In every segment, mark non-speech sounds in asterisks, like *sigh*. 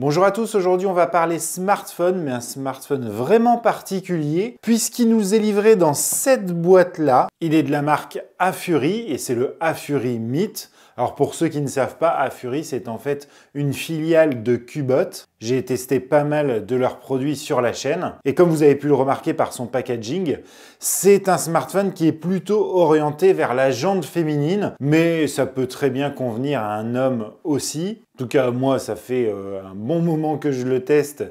Bonjour à tous, aujourd'hui on va parler smartphone, mais un smartphone vraiment particulier, puisqu'il nous est livré dans cette boîte-là. Il est de la marque Afuri, et c'est le Afuri Meet. Alors pour ceux qui ne savent pas, Afuri c'est en fait une filiale de Cubot. J'ai testé pas mal de leurs produits sur la chaîne et comme vous avez pu le remarquer par son packaging, c'est un smartphone qui est plutôt orienté vers la jante féminine, mais ça peut très bien convenir à un homme aussi. En tout cas, moi, ça fait euh, un bon moment que je le teste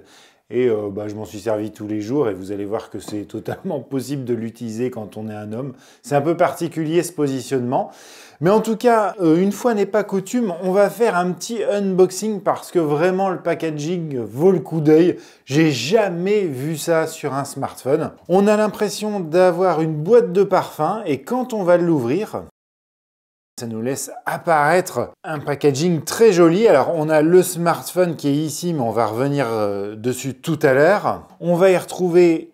et euh, bah, je m'en suis servi tous les jours et vous allez voir que c'est *laughs* totalement possible de l'utiliser quand on est un homme. C'est un peu particulier ce positionnement. Mais en tout cas, euh, une fois n'est pas coutume, on va faire un petit unboxing parce que vraiment le packaging vaut le coup d'œil. J'ai jamais vu ça sur un smartphone. On a l'impression d'avoir une boîte de parfum et quand on va l'ouvrir, ça nous laisse apparaître un packaging très joli. Alors on a le smartphone qui est ici, mais on va revenir euh, dessus tout à l'heure. On va y retrouver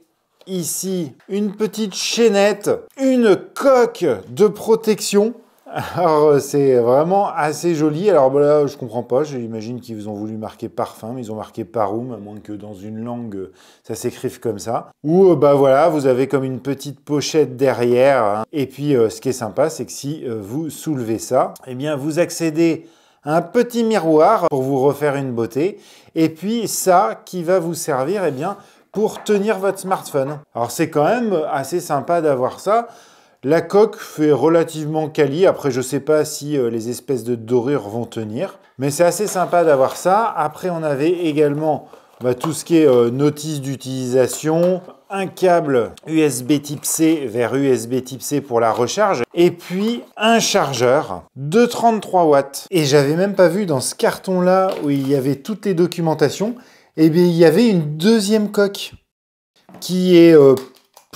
ici une petite chaînette, une coque de protection alors, euh, c'est vraiment assez joli. Alors bah, là, je comprends pas. J'imagine qu'ils ont voulu marquer parfum, mais ils ont marqué parum, à moins que dans une langue, euh, ça s'écrive comme ça. Ou, euh, bah ben voilà, vous avez comme une petite pochette derrière. Hein. Et puis, ce qui est sympa, c'est que si vous soulevez ça, eh bien, vous accédez à un petit miroir pour vous refaire une beauté. Et puis, ça qui va vous servir, eh bien, pour tenir votre smartphone. Alors, c'est quand même assez sympa d'avoir ça. La coque fait relativement quali. Après, je ne sais pas si euh, les espèces de dorures vont tenir. Mais c'est assez sympa d'avoir ça. Après, on avait également bah, tout ce qui est euh, notice d'utilisation, un câble USB type C vers USB type C pour la recharge, et puis un chargeur de 33 watts. Et j'avais même pas vu dans ce carton-là où il y avait toutes les documentations, eh bien il y avait une deuxième coque qui est euh,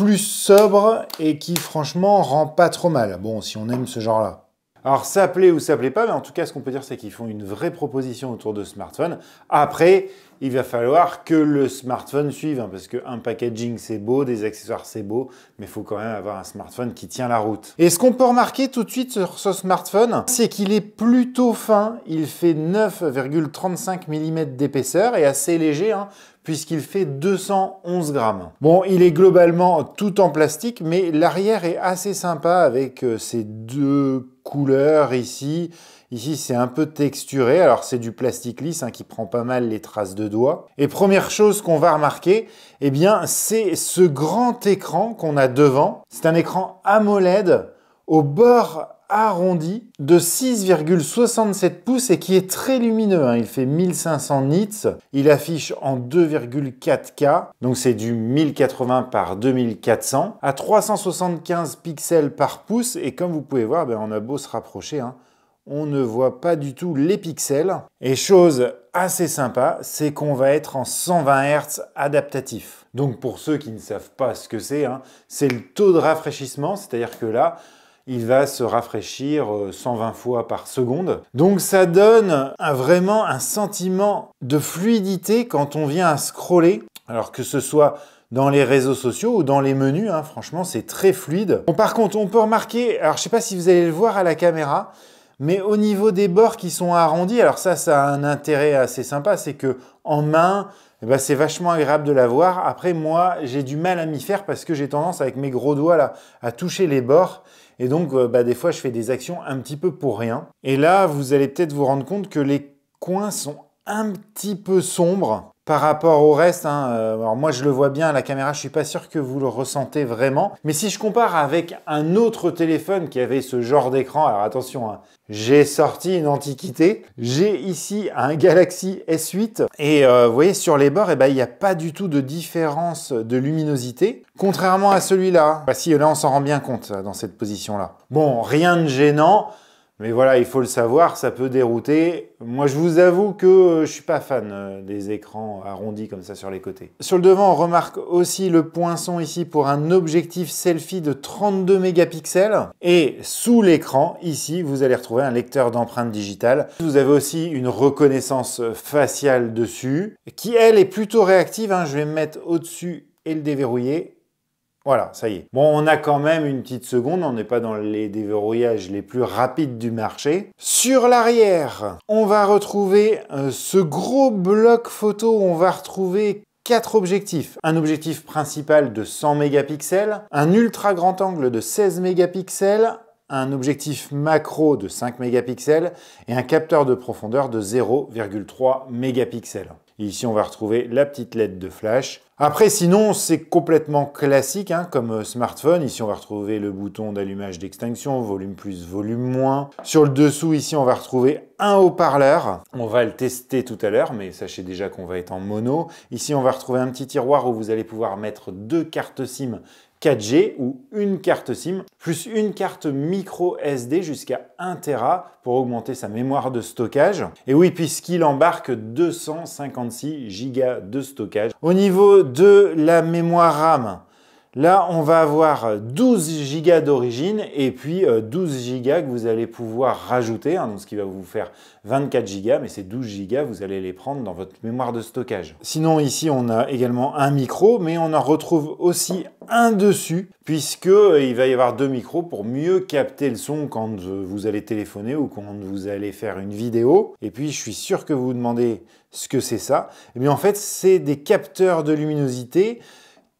plus sobre et qui franchement rend pas trop mal. Bon, si on aime ce genre-là. Alors ça plaît ou ça plaît pas, mais en tout cas ce qu'on peut dire c'est qu'ils font une vraie proposition autour de smartphone. Après, il va falloir que le smartphone suive, hein, parce qu'un packaging c'est beau, des accessoires c'est beau, mais il faut quand même avoir un smartphone qui tient la route. Et ce qu'on peut remarquer tout de suite sur ce smartphone, c'est qu'il est plutôt fin, il fait 9,35 mm d'épaisseur et assez léger, hein, puisqu'il fait 211 grammes. Bon, il est globalement tout en plastique, mais l'arrière est assez sympa avec euh, ces deux couleurs ici, Ici, c'est un peu texturé. Alors, c'est du plastique lisse hein, qui prend pas mal les traces de doigts. Et première chose qu'on va remarquer, eh bien, c'est ce grand écran qu'on a devant. C'est un écran AMOLED au bord arrondi de 6,67 pouces et qui est très lumineux. Hein. Il fait 1500 nits. Il affiche en 2,4K, donc c'est du 1080 par 2400 à 375 pixels par pouce. Et comme vous pouvez voir, ben, on a beau se rapprocher, hein, on ne voit pas du tout les pixels. Et chose assez sympa, c'est qu'on va être en 120 Hz adaptatif. Donc pour ceux qui ne savent pas ce que c'est, hein, c'est le taux de rafraîchissement, c'est-à-dire que là, il va se rafraîchir 120 euh, fois par seconde. Donc ça donne vraiment un sentiment de fluidité quand on vient à scroller, alors que ce soit dans les réseaux sociaux ou dans les menus, hein, franchement c'est très fluide. par contre, on peut remarquer, alors je sais pas si vous allez le voir à la caméra, mais au niveau des bords qui sont arrondis, alors ça, ça a un intérêt assez sympa, c'est que en main, eh ben, c'est vachement agréable de l'avoir. Après, moi, j'ai du mal à m'y faire parce que j'ai tendance avec mes gros doigts là à toucher les bords. Et donc, euh, bah, des fois, je fais des actions un petit peu pour rien. Et là, vous allez peut-être vous rendre compte que les coins sont un petit peu sombres par rapport au reste. Hein, euh, alors moi, je le vois bien à la caméra, je suis pas sûr que vous le ressentez vraiment. Mais si je compare avec un autre téléphone qui avait ce genre d'écran, alors attention, hein, j'ai sorti une antiquité. J'ai ici un Galaxy S8 et euh, vous voyez sur les bords, eh ben, il n'y a pas du tout de différence de luminosité. Contrairement à celui-là, bah, si là on s'en rend bien compte dans cette position-là. Bon, rien de gênant. Mais voilà, il faut le savoir, ça peut dérouter. Moi, je vous avoue que euh, je suis pas fan euh, des écrans arrondis comme ça sur les côtés. Sur le devant, on remarque aussi le poinçon ici pour un objectif selfie de 32 mégapixels. Et sous l'écran, ici, vous allez retrouver un lecteur d'empreintes digitales. Vous avez aussi une reconnaissance faciale dessus, qui elle est plutôt réactive. Hein. Je vais me mettre au-dessus et le déverrouiller voilà, ça y est. Bon, on a quand même une petite seconde, on n'est pas dans les déverrouillages les plus rapides du marché. Sur l'arrière, on va retrouver euh, ce gros bloc photo, on va retrouver quatre objectifs. Un objectif principal de 100 mégapixels, un ultra grand angle de 16 mégapixels, un objectif macro de 5 mégapixels et un capteur de profondeur de 0,3 mégapixels ici, on va retrouver la petite LED de flash. Après, sinon, c'est complètement classique hein, comme euh, smartphone. Ici, on va retrouver le bouton d'allumage d'extinction, volume plus, volume moins. Sur le dessous, ici, on va retrouver un haut-parleur. On va le tester tout à l'heure, mais sachez déjà qu'on va être en mono. Ici, on va retrouver un petit tiroir où vous allez pouvoir mettre deux cartes SIM 4G ou une carte SIM, plus une carte micro SD jusqu'à 1 Tera pour augmenter sa mémoire de stockage. Et oui, puisqu'il embarque 256 Go de stockage. Au niveau de la mémoire RAM, Là, on va avoir 12 gigas d'origine et puis 12 euh, Go que vous allez pouvoir rajouter, hein, ce qui va vous faire 24 Go. mais ces 12 Go, vous allez les prendre dans votre mémoire de stockage. Sinon, ici, on a également un micro, mais on en retrouve aussi un dessus, puisque euh, il va y avoir deux micros pour mieux capter le son quand euh, vous allez téléphoner ou quand vous allez faire une vidéo. Et puis, je suis sûr que vous vous demandez ce que c'est ça. Eh bien, en fait, c'est des capteurs de luminosité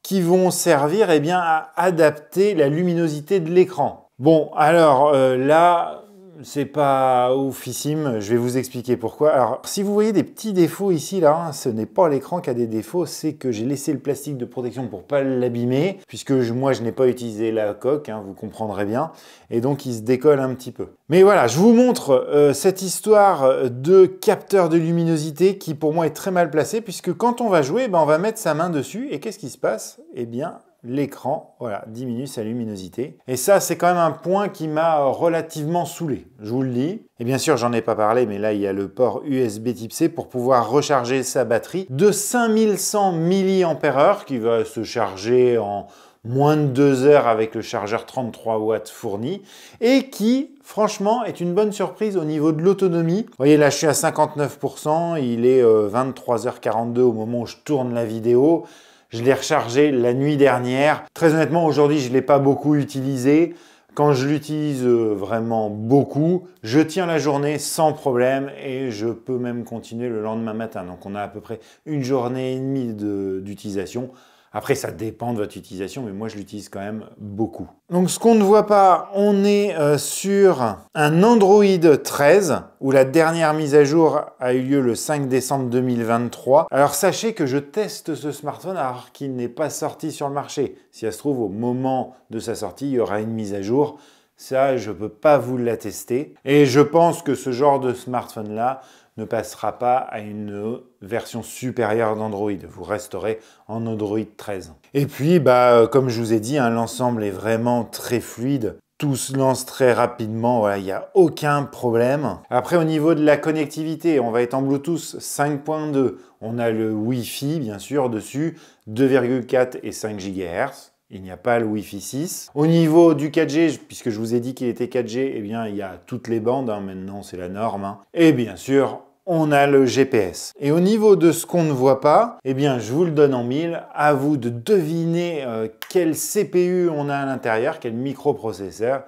qui vont servir et eh bien, à adapter la luminosité de l'écran. Bon, alors euh, là, c'est pas oufissime, je vais vous expliquer pourquoi. Alors, si vous voyez des petits défauts ici, là, hein, ce n'est pas l'écran qui a des défauts, c'est que j'ai laissé le plastique de protection pour pas l'abîmer, puisque moi, je n'ai pas utilisé la coque, hein, vous comprendrez bien, et donc il se décolle un petit peu. Mais voilà, je vous montre euh, cette histoire de capteur de luminosité qui, pour moi, est très mal placé, puisque quand on va jouer, ben, on va mettre sa main dessus, et qu'est-ce qui se passe Eh bien, l'écran voilà, diminue sa luminosité. Et ça, c'est quand même un point qui m'a relativement saoulé, je vous le dis. Et bien sûr, j'en ai pas parlé, mais là, il y a le port USB type C pour pouvoir recharger sa batterie de 5100 mAh qui va se charger en moins de 2 heures avec le chargeur 33 watts fourni et qui franchement est une bonne surprise au niveau de l'autonomie. Vous voyez là je suis à 59%, il est 23h42 euh, au moment où je tourne la vidéo. Je l'ai rechargé la nuit dernière. Très honnêtement, aujourd'hui, je ne l'ai pas beaucoup utilisé. Quand je l'utilise euh, vraiment beaucoup, je tiens la journée sans problème et je peux même continuer le lendemain matin. Donc on a à peu près une journée et demie d'utilisation. Après, ça dépend de votre utilisation, mais moi, je l'utilise quand même beaucoup. Donc, ce qu'on ne voit pas, on est euh, sur un Android 13, où la dernière mise à jour a eu lieu le 5 décembre 2023. Alors, sachez que je teste ce smartphone alors qu'il n'est pas sorti sur le marché. Si ça se trouve, au moment de sa sortie, il y aura une mise à jour ça, je ne peux pas vous l'attester. Et je pense que ce genre de smartphone-là ne passera pas à une version supérieure d'Android. Vous resterez en Android 13. Et puis, bah, comme je vous ai dit, hein, l'ensemble est vraiment très fluide. Tout se lance très rapidement, il n'y a aucun problème. Après, au niveau de la connectivité, on va être en Bluetooth 5.2. On a le Wi-Fi, bien sûr, dessus, 2,4 et 5 GHz il n'y a pas le Wi-Fi 6. Au niveau du 4G, puisque je vous ai dit qu'il était 4G, eh bien, il y a toutes les bandes, hein. maintenant c'est la norme. Hein. Et bien sûr, on a le GPS. Et au niveau de ce qu'on ne voit pas, eh bien, je vous le donne en mille. À vous de deviner euh, quel CPU on a à l'intérieur, quel microprocesseur.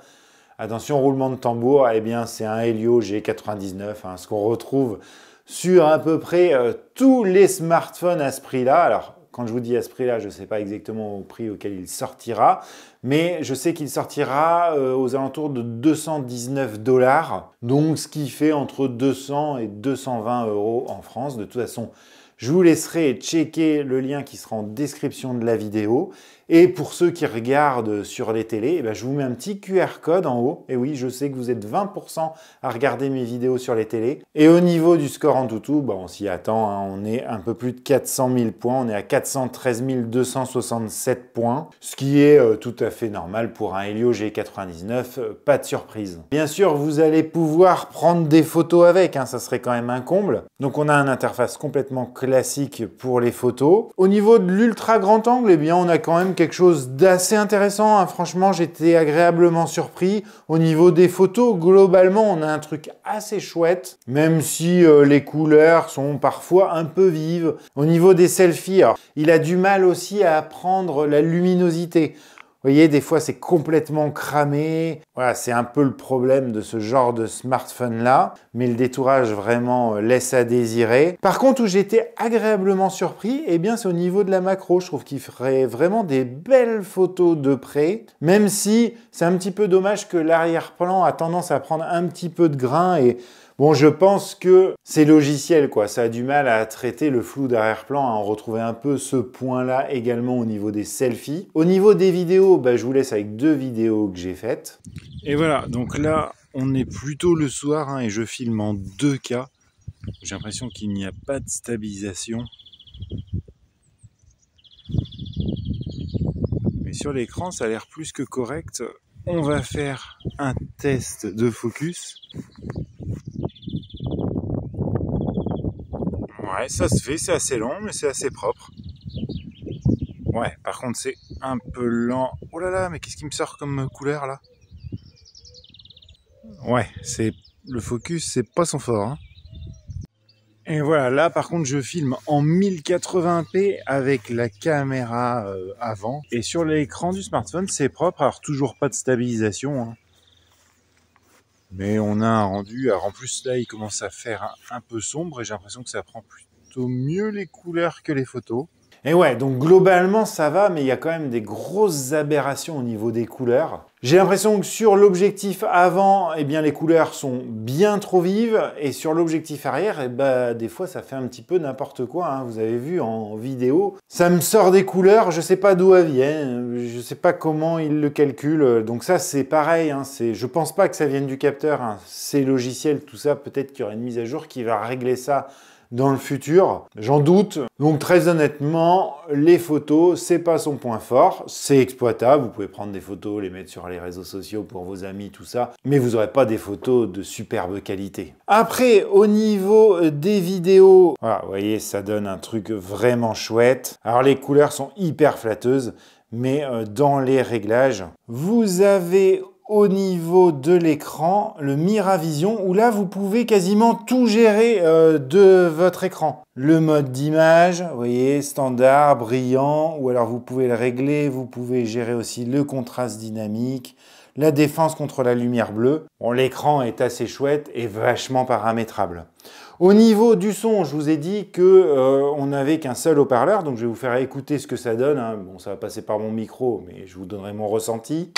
Attention, roulement de tambour, eh bien, c'est un Helio G99, hein, ce qu'on retrouve sur à peu près euh, tous les smartphones à ce prix-là. Alors, quand je vous dis à ce prix-là, je ne sais pas exactement au prix auquel il sortira, mais je sais qu'il sortira euh, aux alentours de 219 dollars, donc ce qui fait entre 200 et 220 euros en France. De toute façon, je vous laisserai checker le lien qui sera en description de la vidéo. Et pour ceux qui regardent sur les télés, eh ben, je vous mets un petit QR code en haut. Et oui, je sais que vous êtes 20% à regarder mes vidéos sur les télés. Et au niveau du score en toutou, on s'y attend, hein. on est un peu plus de 400 000 points, on est à 413 267 points, ce qui est euh, tout à fait normal pour un Helio G99, euh, pas de surprise. Bien sûr, vous allez pouvoir prendre des photos avec, hein. ça serait quand même un comble. Donc on a une interface complètement classique pour les photos. Au niveau de l'ultra grand angle, et eh bien on a quand même quelque chose d'assez intéressant. Hein. Franchement, j'étais agréablement surpris. Au niveau des photos, globalement, on a un truc assez chouette, même si euh, les couleurs sont parfois un peu vives. Au niveau des selfies, il a du mal aussi à apprendre la luminosité. Vous voyez, des fois c'est complètement cramé. Voilà, c'est un peu le problème de ce genre de smartphone là, mais le détourage vraiment euh, laisse à désirer. Par contre, où j'étais agréablement surpris, eh bien c'est au niveau de la macro. Je trouve qu'il ferait vraiment des belles photos de près, même si c'est un petit peu dommage que l'arrière-plan a tendance à prendre un petit peu de grain et Bon, je pense que c'est logiciel, quoi. Ça a du mal à traiter le flou d'arrière-plan, à en retrouver un peu ce point-là également au niveau des selfies. Au niveau des vidéos, bah, je vous laisse avec deux vidéos que j'ai faites. Et voilà, donc là, on est plutôt le soir hein, et je filme en 2K. J'ai l'impression qu'il n'y a pas de stabilisation. Mais sur l'écran, ça a l'air plus que correct. On va faire un test de focus. ça se fait, c'est assez long, mais c'est assez propre. Ouais, par contre, c'est un peu lent. Oh là là, mais qu'est-ce qui me sort comme couleur là Ouais, c'est le focus, c'est pas son fort. Hein. Et voilà, là par contre, je filme en 1080p avec la caméra euh, avant. Et sur l'écran du smartphone, c'est propre. Alors, toujours pas de stabilisation. Hein. Mais on a un rendu. Alors, en plus, là, il commence à faire un, un peu sombre et j'ai l'impression que ça prend plus mieux les couleurs que les photos. Et ouais, donc globalement ça va, mais il y a quand même des grosses aberrations au niveau des couleurs. J'ai l'impression que sur l'objectif avant, eh bien les couleurs sont bien trop vives, et sur l'objectif arrière, et eh ben, des fois ça fait un petit peu n'importe quoi. Hein. Vous avez vu en vidéo, ça me sort des couleurs, je sais pas d'où elles viennent, je sais pas comment il le calcule. Donc ça c'est pareil, hein, c'est, je pense pas que ça vienne du capteur, hein. c'est logiciel, tout ça. Peut-être qu'il y aura une mise à jour qui va régler ça dans le futur J'en doute. Donc très honnêtement, les photos, c'est pas son point fort. C'est exploitable, vous pouvez prendre des photos, les mettre sur les réseaux sociaux pour vos amis, tout ça, mais vous n'aurez pas des photos de superbe qualité. Après, au niveau euh, des vidéos, vous voyez, ça donne un truc vraiment chouette. Alors les couleurs sont hyper flatteuses, mais euh, dans les réglages, vous avez au niveau de l'écran, le Miravision, où là vous pouvez quasiment tout gérer euh, de votre écran. Le mode d'image, vous voyez, standard, brillant, ou alors vous pouvez le régler, vous pouvez gérer aussi le contraste dynamique, la défense contre la lumière bleue. l'écran est assez chouette et vachement paramétrable. Au niveau du son, je vous ai dit que euh, on n'avait qu'un seul haut-parleur, donc je vais vous faire écouter ce que ça donne. Hein. Bon, ça va passer par mon micro, mais je vous donnerai mon ressenti.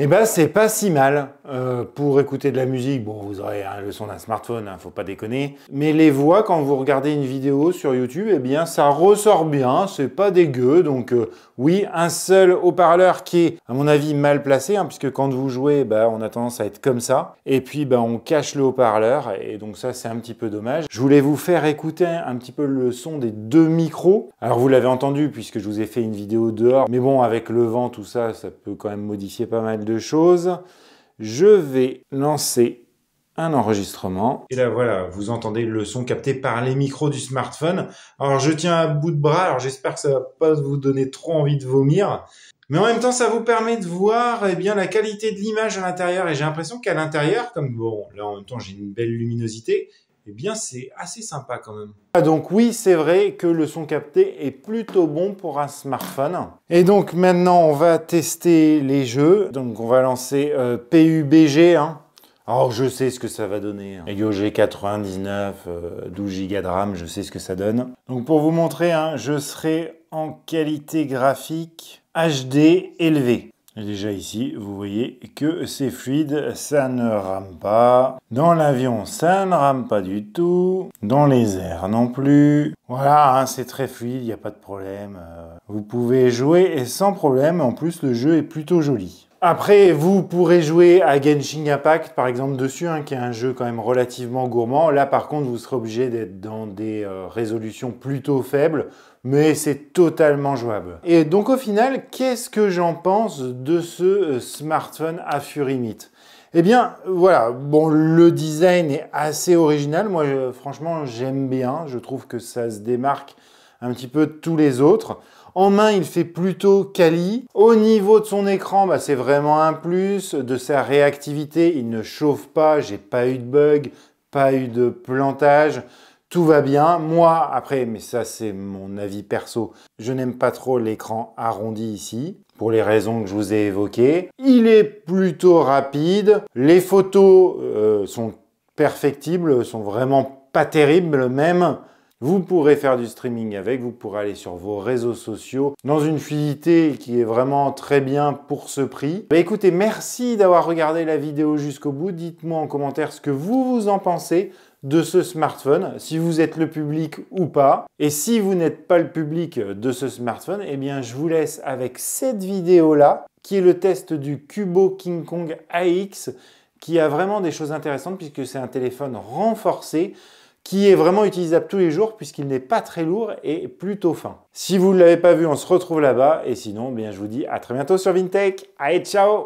et eh ben, c'est pas si mal euh, pour écouter de la musique. Bon, vous aurez le son d'un smartphone, hein, faut pas déconner. Mais les voix, quand vous regardez une vidéo sur YouTube, eh bien, ça ressort bien, c'est pas dégueu. Donc, euh, oui, un seul haut-parleur qui est, à mon avis, mal placé, hein, puisque quand vous jouez, bah, on a tendance à être comme ça. Et puis, ben on cache le haut-parleur, et donc ça, c'est un petit peu dommage. Je voulais vous faire écouter un petit peu le son des deux micros. Alors, vous l'avez entendu, puisque je vous ai fait une vidéo dehors. Mais bon, avec le vent, tout ça, ça peut quand même modifier pas mal de choses. Je vais lancer un enregistrement. Et là voilà, vous entendez le son capté par les micros du smartphone. Alors je tiens à bout de bras, alors j'espère que ça va pas vous donner trop envie de vomir. Mais en même temps, ça vous permet de voir et eh bien la qualité de l'image à l'intérieur. Et j'ai l'impression qu'à l'intérieur, comme bon, là en même temps j'ai une belle luminosité, eh bien c'est assez sympa quand même. Ah, donc oui, c'est vrai que le son capté est plutôt bon pour un smartphone. Et donc maintenant, on va tester les jeux. Donc on va lancer euh, PUBG. Hein. Alors je sais ce que ça va donner. Hein. g 99, 12 Go de RAM, je sais ce que ça donne. Donc pour vous montrer, hein, je serai en qualité graphique HD élevée déjà ici, vous voyez que c'est fluide, ça ne rame pas. Dans l'avion, ça ne rame pas du tout. Dans les airs non plus. Voilà, hein, c'est très fluide, il n'y a pas de problème. Euh, vous pouvez jouer sans problème. En plus, le jeu est plutôt joli. Après, vous pourrez jouer à Genshin Impact, par exemple, dessus, hein, qui est un jeu quand même relativement gourmand. Là, par contre, vous serez obligé d'être dans des euh, résolutions plutôt faibles, mais c'est totalement jouable. Et donc, au final, qu'est-ce que j'en pense de ce euh, smartphone à Furimite eh bien, voilà, bon, le design est assez original. Moi, franchement, j'aime bien. Je trouve que ça se démarque un petit peu de tous les autres. En main, il fait plutôt quali. Au niveau de son écran, bah, c'est vraiment un plus. De sa réactivité, il ne chauffe pas. J'ai pas eu de bug, pas eu de plantage tout va bien. Moi, après, mais ça c'est mon avis perso, je n'aime pas trop l'écran arrondi ici, pour les raisons que je vous ai évoquées. Il est plutôt rapide, les photos euh, sont perfectibles, sont vraiment pas terribles même. Vous pourrez faire du streaming avec, vous pourrez aller sur vos réseaux sociaux dans une fluidité qui est vraiment très bien pour ce prix. Bah, écoutez, merci d'avoir regardé la vidéo jusqu'au bout. Dites-moi en commentaire ce que vous vous en pensez de ce smartphone, si vous êtes le public ou pas. Et si vous n'êtes pas le public de ce smartphone, eh bien je vous laisse avec cette vidéo-là, qui est le test du Cubo King Kong AX, qui a vraiment des choses intéressantes puisque c'est un téléphone renforcé qui est vraiment utilisable tous les jours puisqu'il n'est pas très lourd et plutôt fin. Si vous ne l'avez pas vu, on se retrouve là-bas et sinon, bien, je vous dis à très bientôt sur Vintech. Allez, ciao